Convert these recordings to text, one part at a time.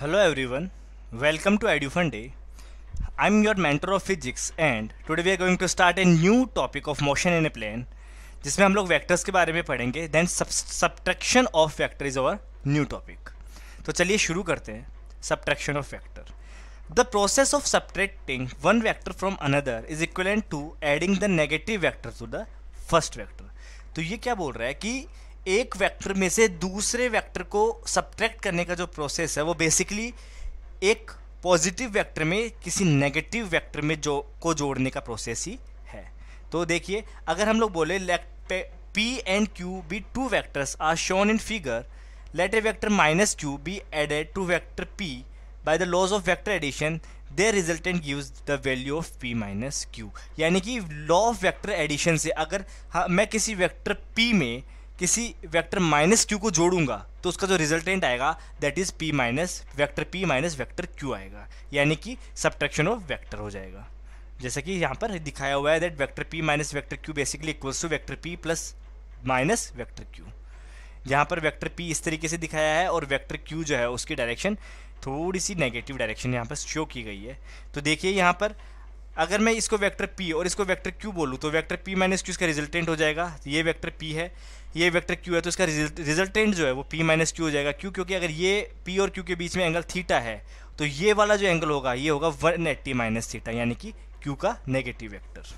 Hello to everyone, फंड डे I am your mentor of physics and today we are going to start a new topic of motion in a plane जिसमें हम लोग vectors के बारे में पढ़ेंगे then subtraction of vector is our new topic तो चलिए शुरू करते हैं subtraction of vector the process of subtracting one vector from another is equivalent to adding the negative vector to the first vector तो ये क्या बोल रहा है कि एक वेक्टर में से दूसरे वेक्टर को सब्ट्रैक्ट करने का जो प्रोसेस है वो बेसिकली एक पॉजिटिव वेक्टर में किसी नेगेटिव वेक्टर में जो को जोड़ने का प्रोसेस ही है तो देखिए अगर हम लोग बोले let P and Q be two vectors are shown in figure let a vector minus Q be added to vector P by the laws of vector addition the resultant give the value of P minus Q यानी कि law of vector addition से अगर हाँ, मैं किसी vector P में किसी vector minus Q को जोड़ूंगा तो उसका जो रिजल्टेंट आएगा that is P minus vector P minus vector Q आएगा यानी कि सब्ट्रैक्शन ऑफ वैक्टर हो जाएगा जैसे कि यहाँ पर दिखाया हुआ है that vector P minus vector Q basically equals to vector P plus minus vector Q यहाँ पर वैक्टर पी इस तरीके से दिखाया है और वैक्टर क्यू जो है उसकी डायरेक्शन थोड़ी सी नेगेटिव डायरेक्शन यहाँ पर शो की गई है तो देखिए यहाँ पर अगर मैं इसको वेक्टर पी और इसको वेक्टर क्यू बोलूँ तो वेक्टर पी माइनस क्यू इसका रिजल्टेंट हो जाएगा ये वेक्टर पी है ये वेक्टर क्यू है तो इसका रिजल्टेंट जो है वो पी माइनस क्यू हो जाएगा क्यों क्योंकि अगर ये पी और क्यू के बीच में एंगल थीटा है तो ये वाला जो एंगल होगा ये होगा वन एट्टी माइनस थीटा यानी कि क्यू का negative vector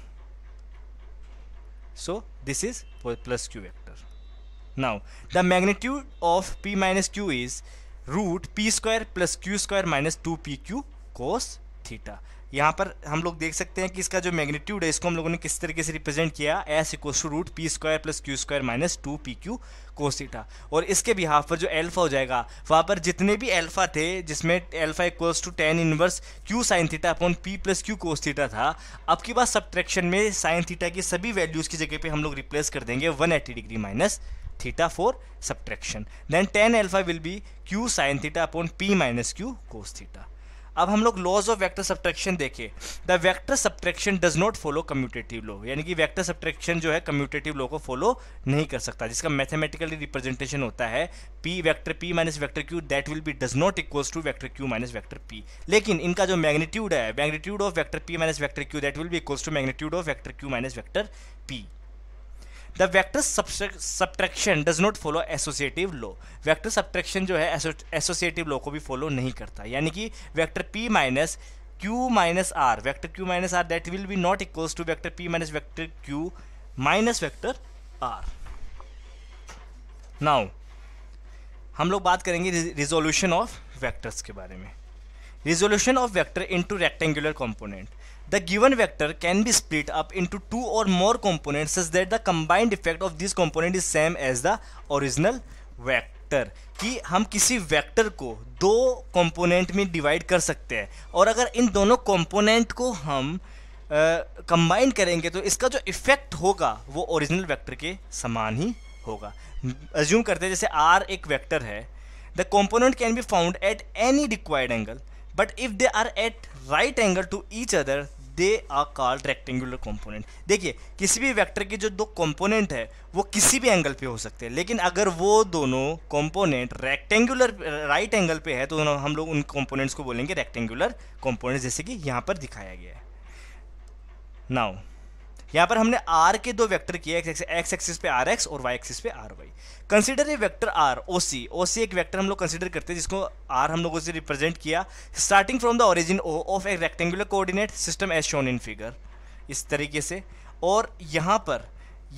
is plus Q vector now the magnitude of P minus Q is root P square plus Q square minus two P Q cos theta यहाँ पर हम लोग देख सकते हैं कि इसका जो मैग्नीट्यूड है इसको हम लोगों ने किस तरीके से रिप्रेजेंट किया as equal to root P square plus Q square minus two P Q cos theta और इसके बिहाफ पर जो एल्फा हो जाएगा वहाँ पर जितने भी एल्फा थे जिसमें alpha equals to tan inverse Q sine theta upon P plus Q cos theta था अब की बात सब्ट्रैक्शन में साइन थीटा की सभी वैल्यूज़ की जगह पर हम लोग रिप्लेस कर देंगे eighty degree minus theta for subtraction then tan alpha will be Q sine theta upon P minus Q cos theta अब हम लोग लॉज ऑफ वैक्टर सब्ट्रैक्शन देखें the vector subtraction does not follow commutative law यानी कि vector subtraction जो है commutative लो को follow नहीं कर सकता जिसका मैथमेटिकली रिप्रेजेंटेशन होता है P vector P minus vector Q that will be does not equals to vector Q minus vector P लेकिन इनका जो मैग्नीट्यूड है magnitude of vector P minus vector Q that will be equals to magnitude of vector Q minus vector P the vector subtraction does not follow associative law vector subtraction जो है associative लो को भी follow नहीं करता यानी कि vector P minus Q minus R vector Q minus R that will be not equals to vector P minus vector Q minus vector R now हम लोग बात करेंगे रिजोल्यूशन ऑफ वैक्टर्स के बारे में resolution of vector into rectangular component The given vector can be split up into two or more components such that the combined effect of this component is same as the original vector. कि हम किसी vector को दो component में divide कर सकते हैं और अगर इन दोनों कंपोनेंट को हम कंबाइन uh, करेंगे तो इसका जो इफेक्ट होगा वो ओरिजिनल वेक्टर के समान ही होगा अज्यूम करते हैं जैसे आर एक वेक्टर है the component can be found at any required angle but if they are at right angle to each other they are called rectangular component देखिए किसी भी वैक्टर के जो दो कॉम्पोनेंट है वो किसी भी एंगल पे हो सकते हैं लेकिन अगर वो दोनों कॉम्पोनेंट रेक्टेंगुलर राइट एंगल पे है तो हम लोग उन कॉम्पोनेंट्स को बोलेंगे रेक्टेंगुलर कॉम्पोनेंट जैसे कि यहाँ पर दिखाया गया है नाउ यहाँ पर हमने आर के दो वैक्टर किए एक्स एक्सिस पे आर एक्स और वाई एक्सिस पे R Y consider a vector R O C O C एक वैक्टर हम लोग कंसिडर करते हैं जिसको आर हम लोगों से रिप्रेजेंट किया starting from the origin O of a rectangular coordinate system as shown in figure इस तरीके से और यहाँ पर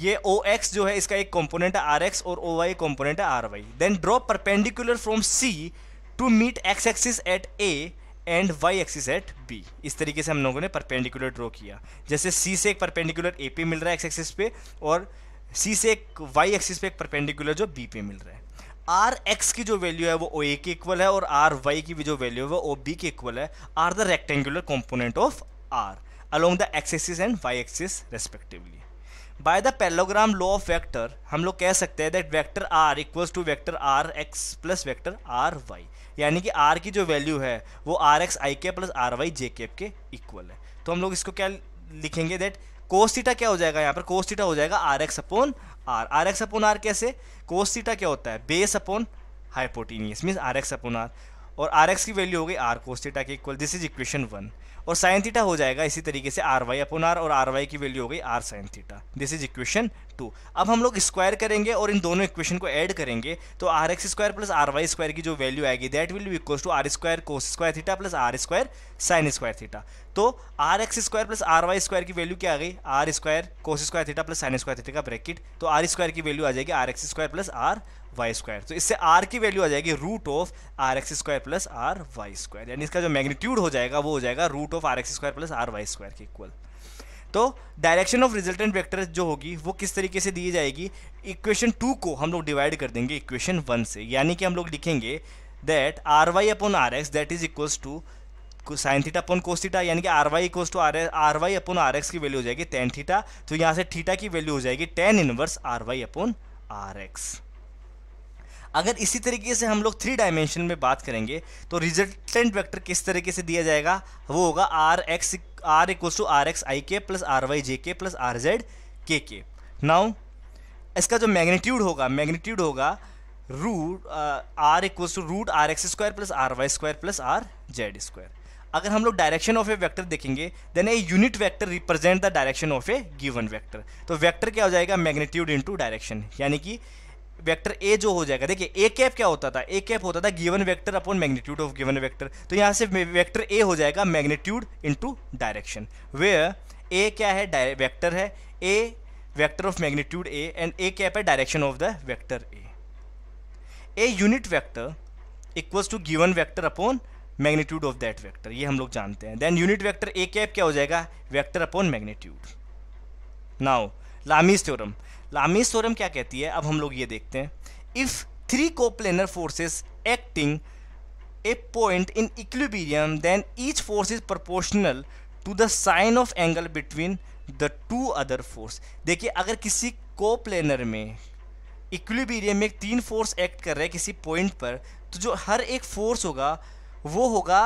ये ओ एक्स जो है इसका एक कॉम्पोनेंट है आर एक्स और ओ वाई कॉम्पोनेंट है R Y then draw perpendicular from C to meet X axis at A and Y axis at B इस तरीके से हम लोगों ने परपेंडिकुलर ड्रॉ किया जैसे सी से एक परपेंडिकुलर ए पे मिल रहा है एक्स एक्सिस पे और सी से एक वाई एक्सिस पे एक परपेंडिकुलर जो बी पे मिल रहा है आर एक्स की जो वैल्यू है वो ओ ए के इक्वल है और आर वाई की भी जो वैल्यू है वो ओ बी के इक्वल है R the rectangular component of R along the X axis and Y axis respectively by the parallelogram law of vector हम लोग कह सकते हैं that vector R equals to vector R X plus vector R Y यानी कि are की जो value है वो आर एक्स आई के प्लस आर वाई जे के के इक्वल है तो हम लोग इसको क्या लिखेंगे दैट कोस थीटा क्या हो जाएगा यहाँ पर कोस थीटा हो जाएगा R X upon R R X upon R कैसे कोस थीटा क्या होता है base upon hypotenuse means R X upon R और आर एक्स की वैल्यू हो गई आर कोस थीटा के equal this is equation one और साइन थीटा हो जाएगा इसी तरीके से आर वाई अपन आर और आर वाई की वैल्यू हो गई R sine theta this is equation two अब हम लोग स्क्वायर करेंगे और इन दोनों इक्वेशन को ऐड करेंगे तो R X square plus R Y square की जो वैल्यू आएगी that will be equal to R square cos square theta plus R square sine square theta तो R X square plus R Y square की value क्या आ गई R square cos square theta plus sine square theta का bracket तो R square की value आ जाएगी R X square plus R Y square तो इससे आर की वैल्यू आ जाएगी root of R X square plus R Y square यानी इसका जो मैग्नीट्यूड हो जाएगा वो हो जाएगा root of R X square plus R Y square के इक्वल तो डायरेक्शन ऑफ रिजल्टेंट वेक्टर जो होगी वो किस तरीके से दी जाएगी इक्वेशन टू को हम लोग डिवाइड कर देंगे इक्वेशन वन से यानी कि हम लोग लिखेंगे that R Y upon R X that is equals to sine theta upon cos theta यानी कि R Y equals to R R Y upon R X की वैल्यू हो जाएगी टेन थीटा तो यहाँ से थीटा की वैल्यू हो जाएगी tan inverse R Y upon R X अगर इसी तरीके से हम लोग थ्री डायमेंशन में बात करेंगे तो रिजल्टेंट वेक्टर किस तरीके से दिया जाएगा वो होगा R X R equals to R X I के प्लस आर वाई जे के प्लस आर जेड के के नाउ इसका जो मैग्नीट्यूड होगा मैग्नीट्यूड होगा root R equals to root R X square plus R Y square plus R Z square अगर हम लोग डायरेक्शन ऑफ ए वेक्टर देखेंगे then a unit vector represent the direction of a given vector तो vector क्या हो जाएगा magnitude into direction यानी कि वेक्टर ए जो हो जाएगा देखिए ए कैप क्या होता था ए कैप होता था given vector upon magnitude of given vector तो यहाँ से वेक्टर ए हो जाएगा मैग्नीट्यूड इनटू डायरेक्शन वे ए क्या है वेक्टर है a vector of magnitude A and A cap है direction of the vector A a unit vector equals to given vector upon magnitude of that vector ये हम लोग जानते हैं then unit vector A cap क्या हो जाएगा vector upon magnitude now Lami's theorem Lami's theorem क्या कहती है अब हम लोग ये देखते हैं if three coplanar forces acting a point in equilibrium then each force is proportional to the sine of angle between the two other force देखिए अगर किसी कोप्लेनर में इक्विबीरियम में तीन फोर्स एक्ट कर रहे हैं किसी पॉइंट पर तो जो हर एक फोर्स होगा वो होगा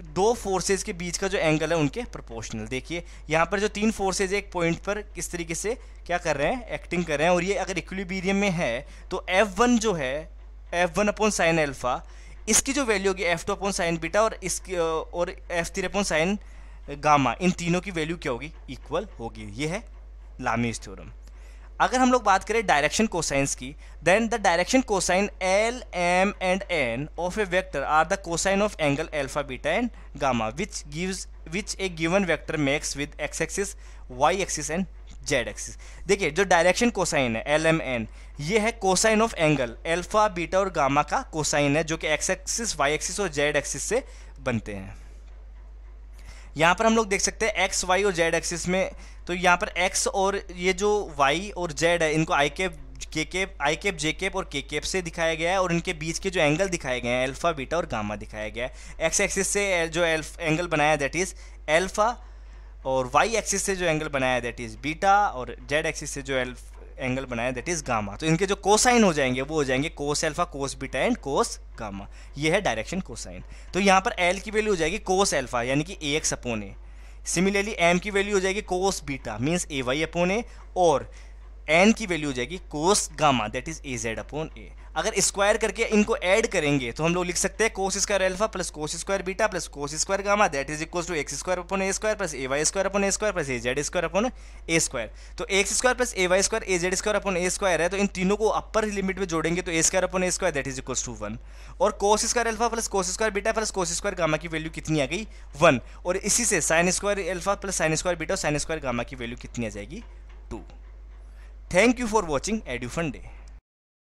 दो फोर्सेज के बीच का जो एंगल है उनके प्रोपोर्शनल देखिए यहाँ पर जो तीन फोर्सेज एक पॉइंट पर किस तरीके से क्या कर रहे हैं एक्टिंग कर रहे हैं और ये अगर इक्विलिब्रियम में है तो F1 जो है F1 one upon sine alpha इसकी जो वैल्यू होगी F2 two upon sine beta और इसकी और F3 three upon sine gamma इन तीनों की वैल्यू क्या होगी इक्वल होगी ये है लामीज थ्योरम अगर हम लोग बात करें डायरेक्शन कोसाइंस की then the direction cosine L M and N of a vector are the cosine of angle alpha beta and gamma which gives which a given vector makes with X axis Y axis and Z axis देखिए जो direction cosine है L M N ये है cosine of angle alpha beta और gamma का cosine है जो कि एक्स एक्सिस वाई एक्सिस और जेड एक्सिस से बनते हैं यहाँ पर हम लोग देख सकते हैं एक्स वाई और जेड एक्सिस में तो यहाँ पर एक्स और ये जो वाई और जेड है इनको I cap K cap I cap J cap और के केप से दिखाया गया है और इनके बीच के जो एंगल दिखाए गए हैं एल्फ़ा बीटा और गामा दिखाया गया है एक्स एक्सिस से जो एंगल बनाया दैट इज़ एल्फ़ा और वाई एक्सिस से जो एंगल बनाया दैट इज़ बीटा और जेड एक्सिस से जो एल्फ एंगल बनाया दैट इज गामा तो इनके जो कोसाइन हो जाएंगे वो हो जाएंगे cos alpha cos beta and cos gamma ये है डायरेक्शन कोसाइन तो यहाँ पर एल की वैल्यू हो जाएगी कोस एल्फा यानी कि A X upon A similarly M की वैल्यू हो जाएगी cos beta means A Y upon A और एन की वैल्यू हो जाएगी cos gamma that is A Z upon A अगर स्क्वायर करके इनको ऐड करेंगे तो हम लोग लिख सकते हैं cos square alpha plus cos square beta plus cos square gamma that is equal to X square upon A square plus A Y square upon A square plus A Z square upon A square तो X square plus A Y square A Z square upon A square है तो इन तीनों को upper limit में जोड़ेंगे तो A square upon A square that is equal to one और cos square alpha plus cos square beta plus cos square gamma की value कितनी आ गई वन और इसी से sine square alpha plus sine square beta और साइन स्क्वायर गामा की वैल्यू कितनी आ जाएगी two Thank you for watching EduFun Day.